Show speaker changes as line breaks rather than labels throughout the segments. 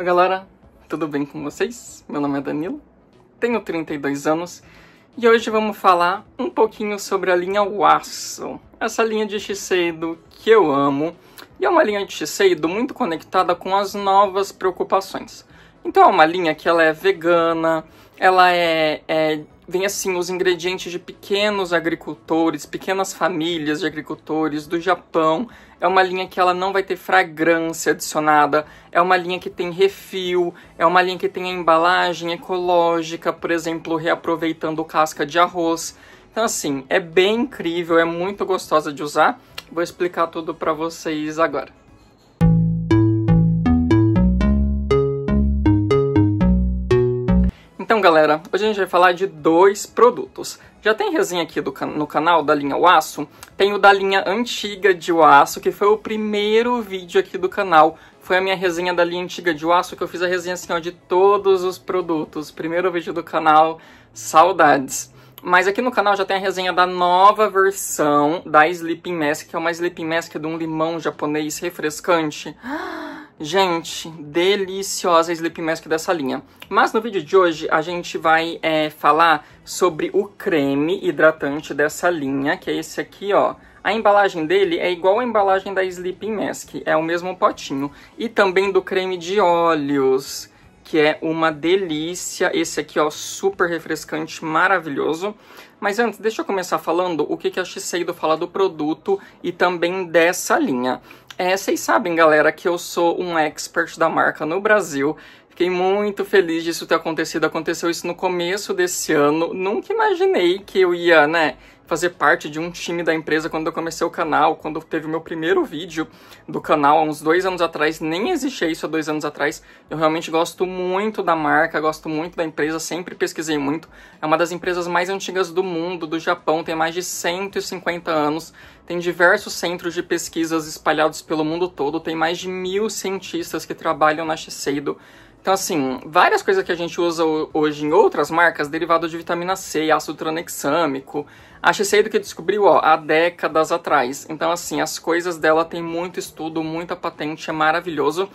Oi galera, tudo bem com vocês? Meu nome é Danilo, tenho 32 anos e hoje vamos falar um pouquinho sobre a linha Wasso. Essa linha de Shiseido que eu amo e é uma linha de Shiseido muito conectada com as novas preocupações. Então é uma linha que ela é vegana, ela é, é vem assim os ingredientes de pequenos agricultores, pequenas famílias de agricultores do Japão. É uma linha que ela não vai ter fragrância adicionada, é uma linha que tem refil, é uma linha que tem a embalagem ecológica, por exemplo, reaproveitando casca de arroz. Então assim, é bem incrível, é muito gostosa de usar. Vou explicar tudo para vocês agora. Então, galera, hoje a gente vai falar de dois produtos. Já tem resenha aqui do, no canal da linha Wasso? Tem o da linha antiga de Wasso, que foi o primeiro vídeo aqui do canal. Foi a minha resenha da linha antiga de Wasso, que eu fiz a resenha assim, ó, de todos os produtos. Primeiro vídeo do canal, saudades. Mas aqui no canal já tem a resenha da nova versão da Sleeping Mask, que é uma Sleeping Mask de um limão japonês refrescante. Ah! Gente, deliciosa Sleep Mask dessa linha. Mas no vídeo de hoje a gente vai é, falar sobre o creme hidratante dessa linha, que é esse aqui, ó. A embalagem dele é igual a embalagem da Sleeping Mask, é o mesmo potinho. E também do creme de olhos, que é uma delícia. Esse aqui, ó, super refrescante, maravilhoso. Mas antes, deixa eu começar falando o que, que a Shiseido fala do produto e também dessa linha. É, vocês sabem, galera, que eu sou um expert da marca no Brasil. Fiquei muito feliz disso ter acontecido. Aconteceu isso no começo desse ano. Nunca imaginei que eu ia, né? fazer parte de um time da empresa quando eu comecei o canal, quando teve o meu primeiro vídeo do canal há uns dois anos atrás, nem existia isso há dois anos atrás. Eu realmente gosto muito da marca, gosto muito da empresa, sempre pesquisei muito. É uma das empresas mais antigas do mundo, do Japão, tem mais de 150 anos, tem diversos centros de pesquisas espalhados pelo mundo todo, tem mais de mil cientistas que trabalham na Shiseido. Então, assim, várias coisas que a gente usa hoje em outras marcas, derivado de vitamina C e ácido tranexâmico. A do que descobriu, ó, há décadas atrás. Então, assim, as coisas dela tem muito estudo, muita patente, é maravilhoso.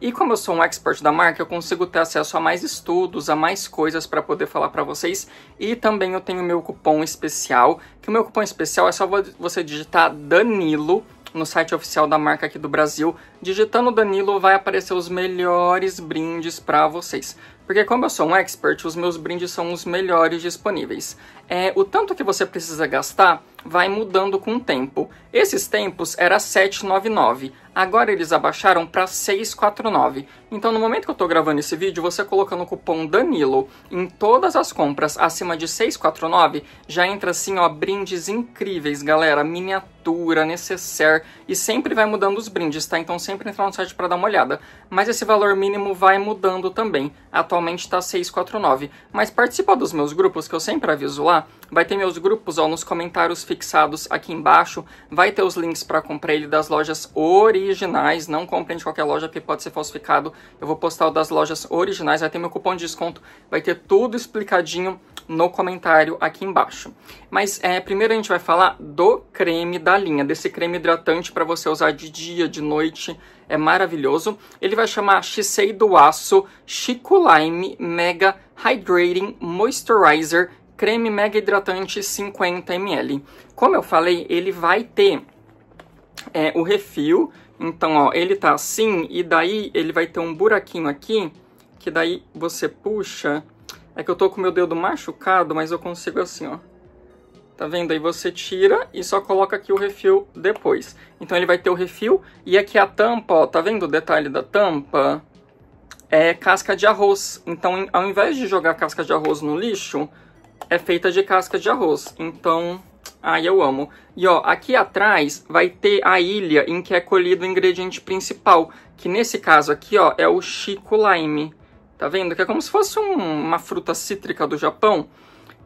E como eu sou um expert da marca, eu consigo ter acesso a mais estudos, a mais coisas para poder falar para vocês. E também eu tenho meu cupom especial, que o meu cupom especial é só você digitar Danilo, no site oficial da marca aqui do Brasil. Digitando Danilo vai aparecer os melhores brindes para vocês. Porque como eu sou um expert, os meus brindes são os melhores disponíveis. É, o tanto que você precisa gastar vai mudando com o tempo. Esses tempos era 799, agora eles abaixaram para 649. Então no momento que eu estou gravando esse vídeo, você colocando o cupom Danilo em todas as compras acima de 649, já entra assim, ó, brindes incríveis, galera, miniatura, necessaire e sempre vai mudando os brindes, tá? Então sempre entra no site para dar uma olhada. Mas esse valor mínimo vai mudando também. Atualmente atualmente tá 649. Mas participa dos meus grupos, que eu sempre aviso lá. Vai ter meus grupos, ó, nos comentários fixados aqui embaixo. Vai ter os links para comprar ele das lojas originais. Não comprem de qualquer loja, porque pode ser falsificado. Eu vou postar o das lojas originais. Vai ter meu cupom de desconto. Vai ter tudo explicadinho no comentário aqui embaixo. Mas é, primeiro a gente vai falar do creme da linha, desse creme hidratante para você usar de dia, de noite, é maravilhoso. Ele vai chamar Shisei do Aço Chico Lime Mega Hydrating Moisturizer Creme Mega Hidratante 50ml. Como eu falei, ele vai ter é, o refil. Então, ó, ele tá assim e daí ele vai ter um buraquinho aqui que daí você puxa. É que eu tô com meu dedo machucado, mas eu consigo assim, ó tá vendo? Aí você tira e só coloca aqui o refil depois. Então ele vai ter o refil e aqui a tampa, ó, tá vendo o detalhe da tampa? É casca de arroz. Então ao invés de jogar casca de arroz no lixo, é feita de casca de arroz. Então, ai eu amo. E ó, aqui atrás vai ter a ilha em que é colhido o ingrediente principal, que nesse caso aqui, ó, é o chico lime. Tá vendo? Que é como se fosse um, uma fruta cítrica do Japão.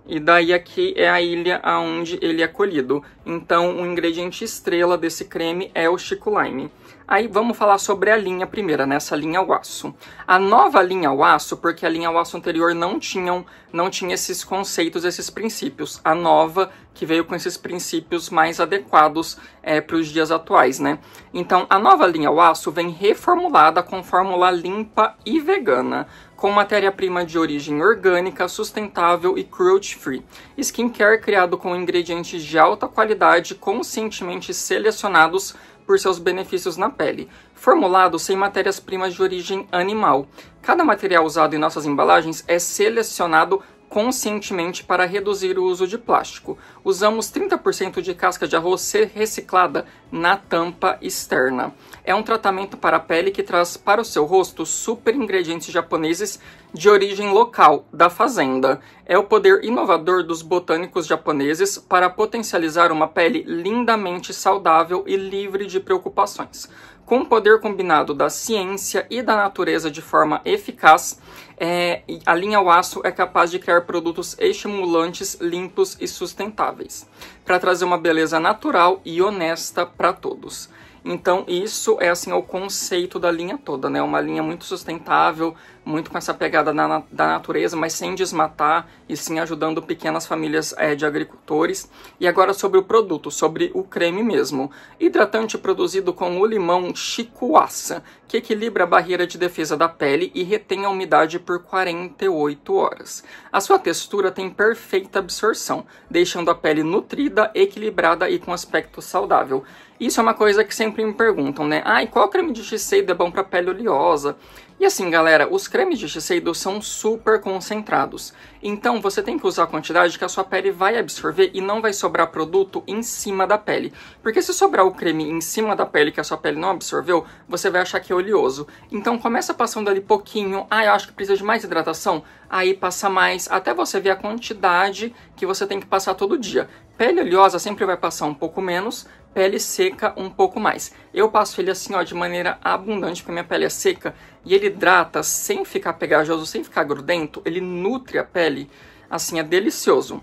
E daí aqui é a ilha aonde ele é colhido. Então o ingrediente estrela desse creme é o Chico Lime. Aí vamos falar sobre a linha primeira, nessa né? linha ao aço. A nova linha ao aço, porque a linha ao aço anterior não tinham, não tinha esses conceitos, esses princípios. A nova que veio com esses princípios mais adequados é, para os dias atuais, né? Então a nova linha ao aço vem reformulada com fórmula limpa e vegana com matéria-prima de origem orgânica, sustentável e cruelty-free. Skincare criado com ingredientes de alta qualidade, conscientemente selecionados por seus benefícios na pele, formulado sem matérias-primas de origem animal. Cada material usado em nossas embalagens é selecionado conscientemente para reduzir o uso de plástico. Usamos 30% de casca de arroz reciclada na tampa externa. É um tratamento para a pele que traz para o seu rosto super ingredientes japoneses de origem local, da fazenda. É o poder inovador dos botânicos japoneses para potencializar uma pele lindamente saudável e livre de preocupações. Com o poder combinado da ciência e da natureza de forma eficaz, é, a linha Wasso é capaz de criar produtos estimulantes, limpos e sustentáveis, para trazer uma beleza natural e honesta para todos. Então, isso é assim é o conceito da linha toda, né? Uma linha muito sustentável, muito com essa pegada na, da natureza, mas sem desmatar e sim ajudando pequenas famílias é, de agricultores. E agora sobre o produto, sobre o creme mesmo. Hidratante produzido com o limão chicoaça, que equilibra a barreira de defesa da pele e retém a umidade por 48 horas. A sua textura tem perfeita absorção, deixando a pele nutrida, equilibrada e com aspecto saudável. Isso é uma coisa que sempre me perguntam, né? Ah, e qual creme de Shiseido é bom para pele oleosa? E assim, galera, os cremes de Shiseido são super concentrados. Então, você tem que usar a quantidade que a sua pele vai absorver e não vai sobrar produto em cima da pele. Porque se sobrar o creme em cima da pele que a sua pele não absorveu, você vai achar que é oleoso. Então, começa passando ali pouquinho. Ah, eu acho que precisa de mais hidratação. Aí passa mais, até você ver a quantidade que você tem que passar todo dia. Pele oleosa sempre vai passar um pouco menos, pele seca um pouco mais. Eu passo ele assim, ó, de maneira abundante, porque minha pele é seca, e ele hidrata sem ficar pegajoso, sem ficar grudento, ele nutre a pele, assim, é delicioso.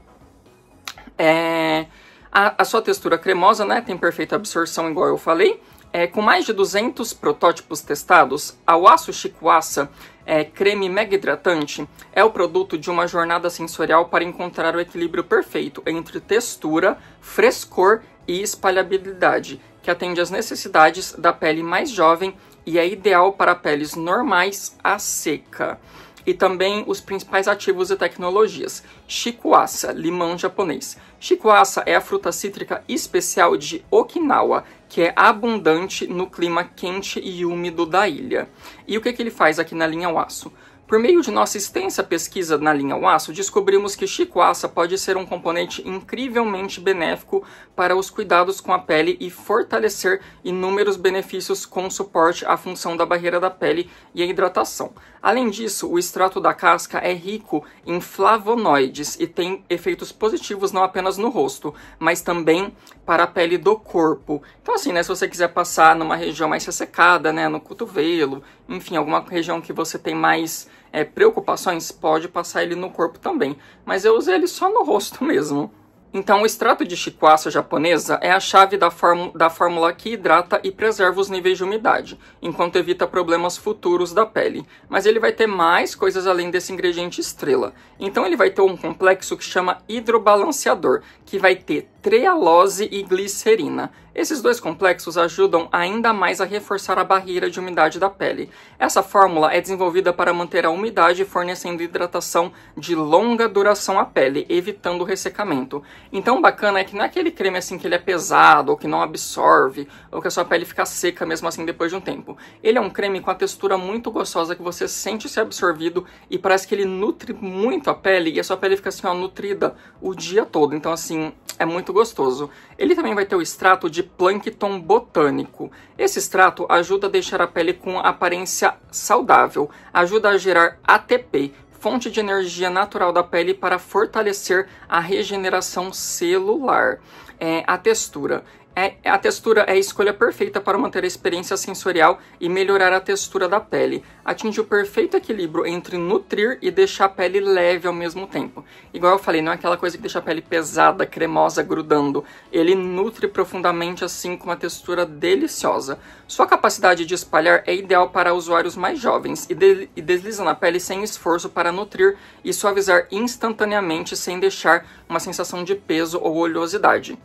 É... A, a sua textura cremosa, né, tem perfeita absorção, igual eu falei, é, com mais de 200 protótipos testados, a Wasu Chicoaça é, creme mega hidratante é o produto de uma jornada sensorial para encontrar o equilíbrio perfeito entre textura, frescor e espalhabilidade, que atende às necessidades da pele mais jovem e é ideal para peles normais a seca e também os principais ativos e tecnologias. Shikuasa, limão japonês. Shikuasa é a fruta cítrica especial de Okinawa, que é abundante no clima quente e úmido da ilha. E o que, que ele faz aqui na linha Wasso? Por meio de nossa extensa pesquisa na linha Aço, descobrimos que chicoaça pode ser um componente incrivelmente benéfico para os cuidados com a pele e fortalecer inúmeros benefícios com suporte à função da barreira da pele e a hidratação. Além disso, o extrato da casca é rico em flavonoides e tem efeitos positivos não apenas no rosto, mas também para a pele do corpo. Então assim, né, se você quiser passar numa região mais ressecada, né, no cotovelo, enfim, alguma região que você tem mais é, preocupações, pode passar ele no corpo também. Mas eu usei ele só no rosto mesmo. Então, o extrato de chiquaça japonesa é a chave da, da fórmula que hidrata e preserva os níveis de umidade, enquanto evita problemas futuros da pele. Mas ele vai ter mais coisas além desse ingrediente estrela. Então, ele vai ter um complexo que chama hidrobalanceador, que vai ter trealose e glicerina. Esses dois complexos ajudam ainda mais a reforçar a barreira de umidade da pele. Essa fórmula é desenvolvida para manter a umidade fornecendo hidratação de longa duração à pele, evitando o ressecamento. Então o bacana é que não é aquele creme assim que ele é pesado, ou que não absorve, ou que a sua pele fica seca mesmo assim depois de um tempo. Ele é um creme com a textura muito gostosa que você sente ser absorvido e parece que ele nutre muito a pele e a sua pele fica assim ó, nutrida o dia todo. Então assim, é muito gostoso. Ele também vai ter o extrato de de plâncton botânico. Esse extrato ajuda a deixar a pele com aparência saudável, ajuda a gerar ATP, fonte de energia natural da pele para fortalecer a regeneração celular. É, a textura. É, a textura é a escolha perfeita para manter a experiência sensorial e melhorar a textura da pele. Atinge o perfeito equilíbrio entre nutrir e deixar a pele leve ao mesmo tempo. Igual eu falei, não é aquela coisa que deixa a pele pesada, cremosa, grudando. Ele nutre profundamente assim com uma textura deliciosa. Sua capacidade de espalhar é ideal para usuários mais jovens e, de e desliza na pele sem esforço para nutrir e suavizar instantaneamente sem deixar uma sensação de peso ou oleosidade.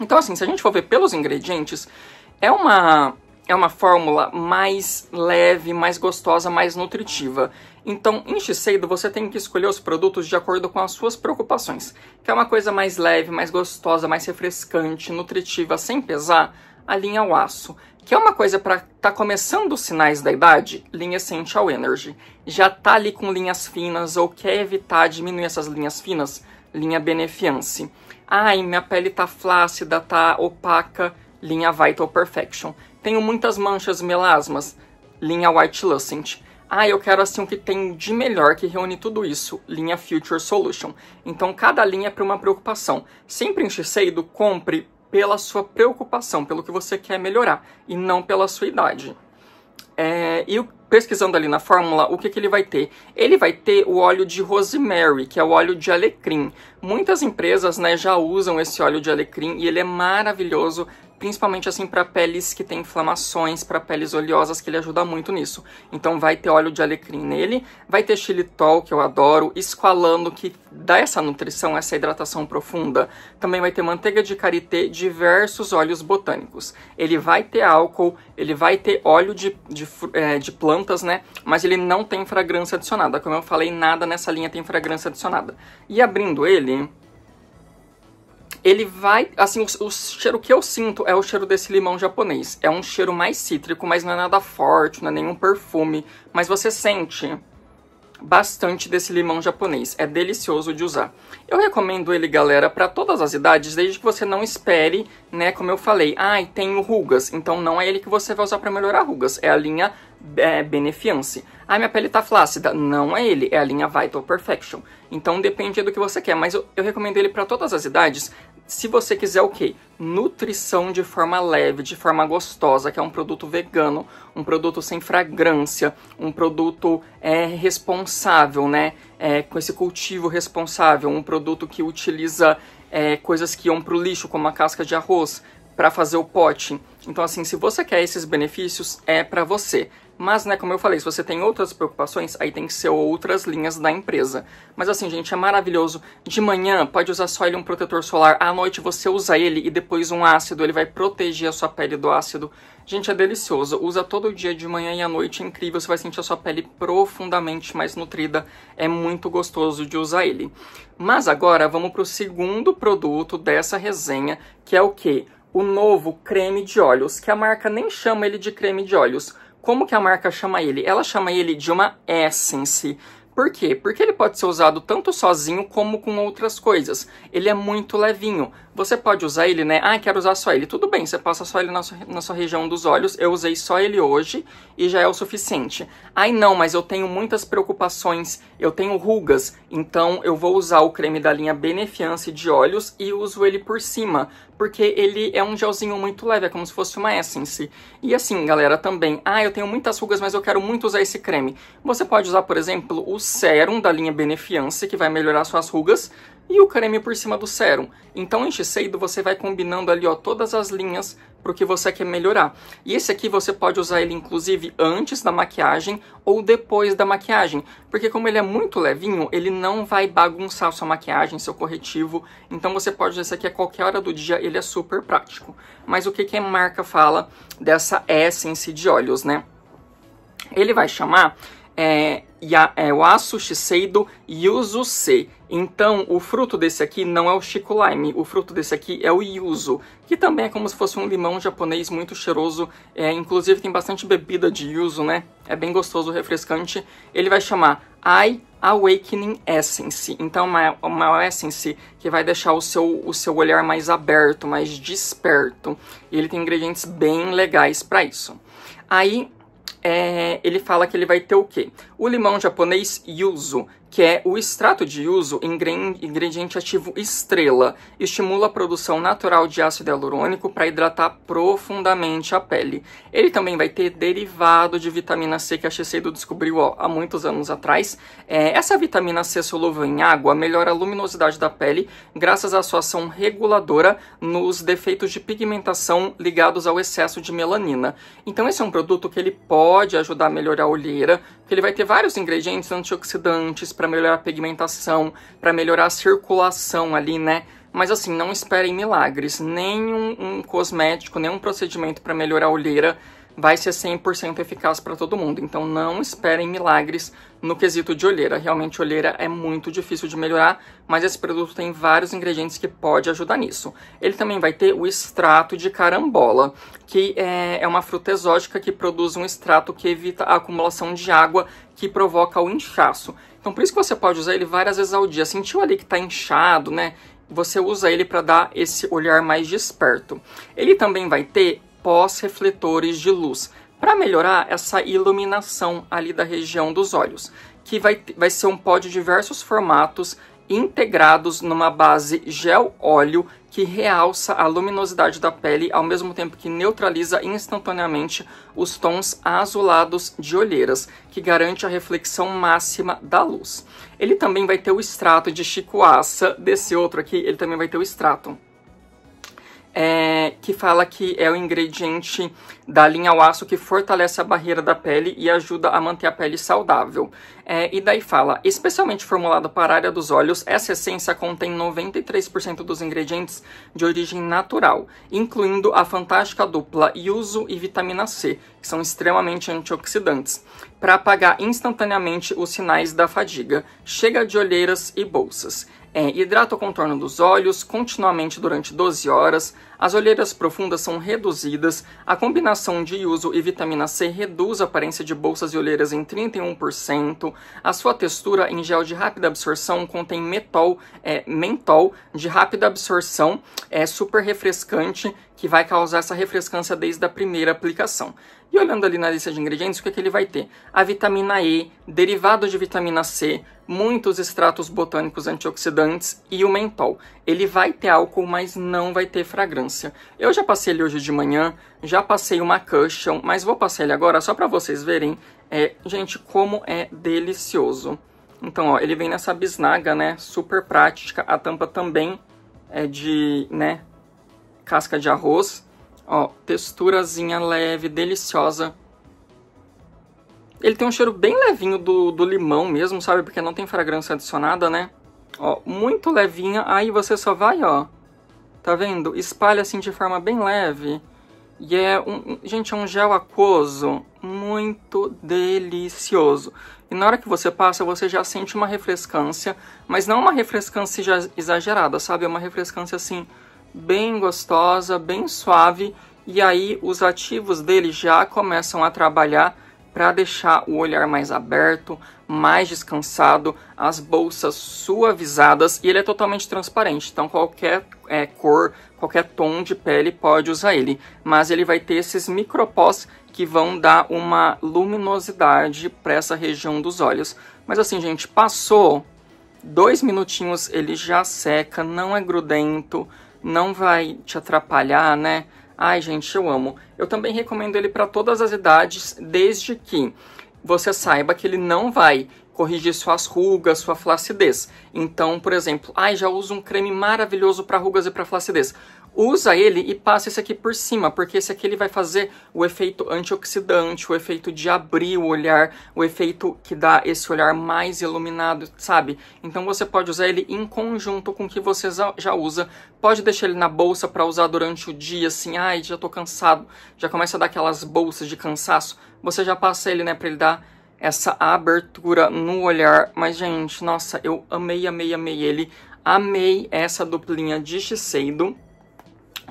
Então, assim, se a gente for ver pelos ingredientes, é uma é uma fórmula mais leve, mais gostosa, mais nutritiva. Então, em Shiseido, você tem que escolher os produtos de acordo com as suas preocupações. Quer é uma coisa mais leve, mais gostosa, mais refrescante, nutritiva, sem pesar? A linha Wasso. Que é uma coisa para tá começando os sinais da idade? Linha Essential Energy. Já tá ali com linhas finas ou quer evitar diminuir essas linhas finas? Linha Benefiance. Ai, minha pele tá flácida, tá opaca, linha Vital Perfection. Tenho muitas manchas melasmas, linha White Lucent. Ah, eu quero assim o que tem de melhor que reúne tudo isso, linha Future Solution. Então cada linha é para uma preocupação. Sempre em Shiseido, compre pela sua preocupação, pelo que você quer melhorar, e não pela sua idade. É, e o pesquisando ali na fórmula, o que, que ele vai ter? Ele vai ter o óleo de rosemary, que é o óleo de alecrim. Muitas empresas né, já usam esse óleo de alecrim e ele é maravilhoso principalmente assim para peles que têm inflamações, para peles oleosas, que ele ajuda muito nisso. Então vai ter óleo de alecrim nele, vai ter xilitol, que eu adoro, esqualando, que dá essa nutrição, essa hidratação profunda. Também vai ter manteiga de karité, diversos óleos botânicos. Ele vai ter álcool, ele vai ter óleo de, de, é, de plantas, né? Mas ele não tem fragrância adicionada. Como eu falei, nada nessa linha tem fragrância adicionada. E abrindo ele, ele vai. Assim, o, o, cheiro que eu sinto é o cheiro desse limão japonês. É um cheiro mais cítrico, mas não é nada forte, não é nenhum perfume. Mas você sente bastante desse limão japonês. É delicioso de usar. Eu recomendo ele, galera, para todas as idades, desde que você não espere, né? Como eu falei, ai, ah, tenho rugas. Então não é ele que você vai usar para melhorar rugas. É a linha é, Benefiance. Ah, minha pele tá flácida. Não é ele, é a linha Vital Perfection. Então depende do que você quer, mas eu, eu recomendo ele para todas as idades, se você quiser o quê? Nutrição de forma leve, de forma gostosa, que é um produto vegano, um produto sem fragrância, um produto é, responsável, né? É, com esse cultivo responsável, um produto que utiliza é, coisas que iam para o lixo, como a casca de arroz, para fazer o pote. Então, assim, se você quer esses benefícios, é para você. Mas, né, como eu falei, se você tem outras preocupações, aí tem que ser outras linhas da empresa. Mas assim, gente, é maravilhoso. De manhã, pode usar só ele um protetor solar. À noite, você usa ele e depois um ácido. Ele vai proteger a sua pele do ácido. Gente, é delicioso. Usa todo dia de manhã e à noite. É incrível. Você vai sentir a sua pele profundamente mais nutrida. É muito gostoso de usar ele. Mas agora, vamos para o segundo produto dessa resenha, que é o quê? O novo creme de olhos, que a marca nem chama ele de creme de olhos como que a marca chama ele? Ela chama ele de uma essence. Por quê? Porque ele pode ser usado tanto sozinho como com outras coisas. Ele é muito levinho. Você pode usar ele, né? Ah, quero usar só ele. Tudo bem, você passa só ele na sua, na sua região dos olhos. Eu usei só ele hoje e já é o suficiente. Ai, não, mas eu tenho muitas preocupações, eu tenho rugas, então eu vou usar o creme da linha Benefiance de olhos e uso ele por cima, porque ele é um gelzinho muito leve, é como se fosse uma essence. E assim, galera, também, ah, eu tenho muitas rugas, mas eu quero muito usar esse creme. Você pode usar, por exemplo, o sérum da linha Benefiance, que vai melhorar suas rugas, e o creme por cima do sérum. Então em Shiseido você vai combinando ali ó, todas as linhas para o que você quer melhorar. E esse aqui você pode usar ele inclusive antes da maquiagem ou depois da maquiagem, porque como ele é muito levinho, ele não vai bagunçar sua maquiagem, seu corretivo, então você pode usar esse aqui a é qualquer hora do dia, ele é super prático. Mas o que, que a marca fala dessa essence de óleos, né? Ele vai chamar é, é o aço shiseido yuzu-se. Então, o fruto desse aqui não é o shiku lime, o fruto desse aqui é o yuzu, que também é como se fosse um limão japonês muito cheiroso, é, inclusive tem bastante bebida de yuzu, né? É bem gostoso, refrescante. Ele vai chamar Ai Awakening Essence. Então, uma, uma essence que vai deixar o seu, o seu olhar mais aberto, mais desperto. E ele tem ingredientes bem legais para isso. Aí, é, ele fala que ele vai ter o quê? O limão japonês yuzu, que é o extrato de uso, ingrediente ativo estrela, estimula a produção natural de ácido hialurônico para hidratar profundamente a pele. Ele também vai ter derivado de vitamina C que a Shiseido descobriu ó, há muitos anos atrás. É, essa vitamina C solúvel em água melhora a luminosidade da pele graças à sua ação reguladora nos defeitos de pigmentação ligados ao excesso de melanina. Então esse é um produto que ele pode ajudar a melhorar a olheira, porque ele vai ter vários ingredientes antioxidantes, para melhorar a pigmentação, para melhorar a circulação ali, né? Mas assim, não esperem milagres, nem um, cosmético, nem um procedimento para melhorar a olheira vai ser 100% eficaz para todo mundo. Então não esperem milagres no quesito de olheira. Realmente olheira é muito difícil de melhorar, mas esse produto tem vários ingredientes que pode ajudar nisso. Ele também vai ter o extrato de carambola, que é, é uma fruta exótica que produz um extrato que evita a acumulação de água que provoca o inchaço. Então por isso que você pode usar ele várias vezes ao dia. Sentiu ali que está inchado, né? você usa ele para dar esse olhar mais desperto. Ele também vai ter pós-refletores de luz, para melhorar essa iluminação ali da região dos olhos, que vai, vai ser um pó de diversos formatos integrados numa base gel óleo que realça a luminosidade da pele ao mesmo tempo que neutraliza instantaneamente os tons azulados de olheiras, que garante a reflexão máxima da luz. Ele também vai ter o extrato de chicoaça, desse outro aqui, ele também vai ter o extrato é, que fala que é o ingrediente da linha ao aço que fortalece a barreira da pele e ajuda a manter a pele saudável. É, e daí fala, especialmente formulado para a área dos olhos, essa essência contém 93% dos ingredientes de origem natural, incluindo a fantástica dupla yuzu e vitamina C, que são extremamente antioxidantes, para apagar instantaneamente os sinais da fadiga. Chega de olheiras e bolsas é, hidrata o contorno dos olhos continuamente durante 12 horas, as olheiras profundas são reduzidas, a combinação de uso e vitamina C reduz a aparência de bolsas e olheiras em 31%, a sua textura em gel de rápida absorção contém metol, é, mentol de rápida absorção, é super refrescante, que vai causar essa refrescância desde a primeira aplicação. E olhando ali na lista de ingredientes, o que, é que ele vai ter? A vitamina E, derivado de vitamina C, muitos extratos botânicos antioxidantes e o mentol. Ele vai ter álcool, mas não vai ter fragrância. Eu já passei ele hoje de manhã, já passei uma cushion, mas vou passar ele agora só para vocês verem, é, gente, como é delicioso. Então, ó, ele vem nessa bisnaga, né, super prática. A tampa também é de, né, casca de arroz. Ó, texturazinha leve, deliciosa. Ele tem um cheiro bem levinho do, do limão mesmo, sabe? Porque não tem fragrância adicionada, né? Ó, muito levinha. Aí você só vai, ó. Tá vendo? Espalha assim de forma bem leve. E é um. Gente, é um gel aquoso muito delicioso. E na hora que você passa, você já sente uma refrescância, mas não uma refrescância exagerada, sabe? É uma refrescância assim bem gostosa, bem suave, e aí os ativos dele já começam a trabalhar para deixar o olhar mais aberto, mais descansado, as bolsas suavizadas e ele é totalmente transparente, então qualquer é, cor, qualquer tom de pele pode usar ele, mas ele vai ter esses micropós que vão dar uma luminosidade para essa região dos olhos. Mas assim, gente, passou dois minutinhos, ele já seca, não é grudento, não vai te atrapalhar, né? Ai, gente, eu amo. Eu também recomendo ele para todas as idades, desde que você saiba que ele não vai corrigir suas rugas, sua flacidez. Então, por exemplo, ai, já uso um creme maravilhoso para rugas e para flacidez usa ele e passa esse aqui por cima, porque esse aqui ele vai fazer o efeito antioxidante, o efeito de abrir o olhar, o efeito que dá esse olhar mais iluminado, sabe? Então você pode usar ele em conjunto com o que você já usa. Pode deixar ele na bolsa para usar durante o dia, assim, ai, já tô cansado, já começa a dar aquelas bolsas de cansaço. Você já passa ele, né, para ele dar essa abertura no olhar. Mas, gente, nossa, eu amei, amei, amei ele. Amei essa duplinha de Shiseido.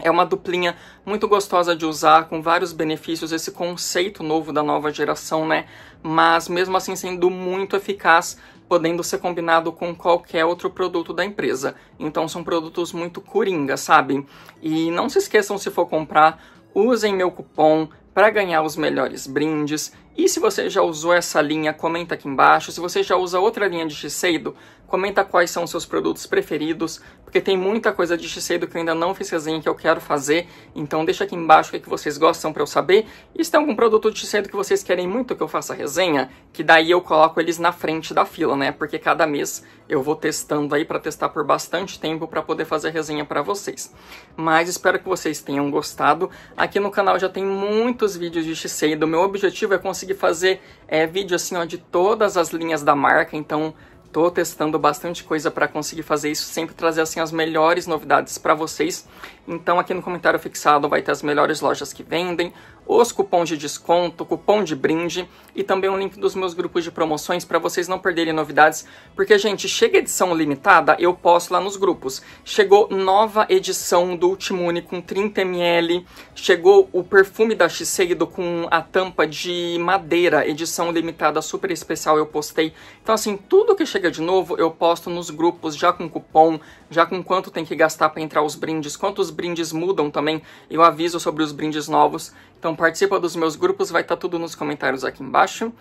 É uma duplinha muito gostosa de usar, com vários benefícios, esse conceito novo da nova geração, né? Mas mesmo assim sendo muito eficaz, podendo ser combinado com qualquer outro produto da empresa. Então são produtos muito coringa, sabe? E não se esqueçam se for comprar, usem meu cupom para ganhar os melhores brindes. E se você já usou essa linha, comenta aqui embaixo. Se você já usa outra linha de Shiseido, comenta quais são os seus produtos preferidos, porque tem muita coisa de Shiseido que eu ainda não fiz resenha que eu quero fazer, então deixa aqui embaixo o que, é vocês gostam para eu saber, e se tem algum produto de Shiseido que vocês querem muito que eu faça resenha, que daí eu coloco eles na frente da fila, né, porque cada mês eu vou testando aí para testar por bastante tempo para poder fazer resenha para vocês. Mas espero que vocês tenham gostado, aqui no canal já tem muitos vídeos de Shiseido, meu objetivo é conseguir fazer é, vídeo assim ó, de todas as linhas da marca, então Tô testando bastante coisa para conseguir fazer isso, sempre trazer assim as melhores novidades para vocês. Então aqui no comentário fixado vai ter as melhores lojas que vendem, os cupons de desconto, cupom de brinde e também um link dos meus grupos de promoções para vocês não perderem novidades, porque, gente, chega edição limitada, eu posto lá nos grupos. Chegou nova edição do Ultimune com 30ml, chegou o perfume da Shiseido com a tampa de madeira, edição limitada super especial, eu postei. Então, assim, tudo que chega de novo eu posto nos grupos, já com cupom, já com quanto tem que gastar para entrar os brindes, quantos brindes mudam também, eu aviso sobre os brindes novos. Então participa dos meus grupos, vai estar tá tudo nos comentários aqui embaixo.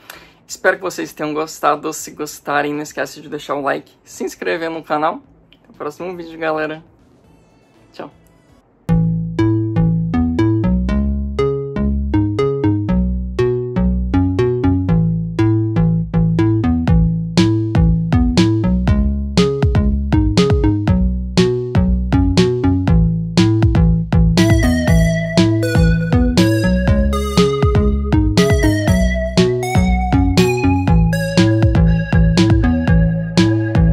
Espero que vocês tenham gostado. Se gostarem, não esquece de deixar o like, se inscrever no canal. Até o próximo vídeo, galera. Tchau.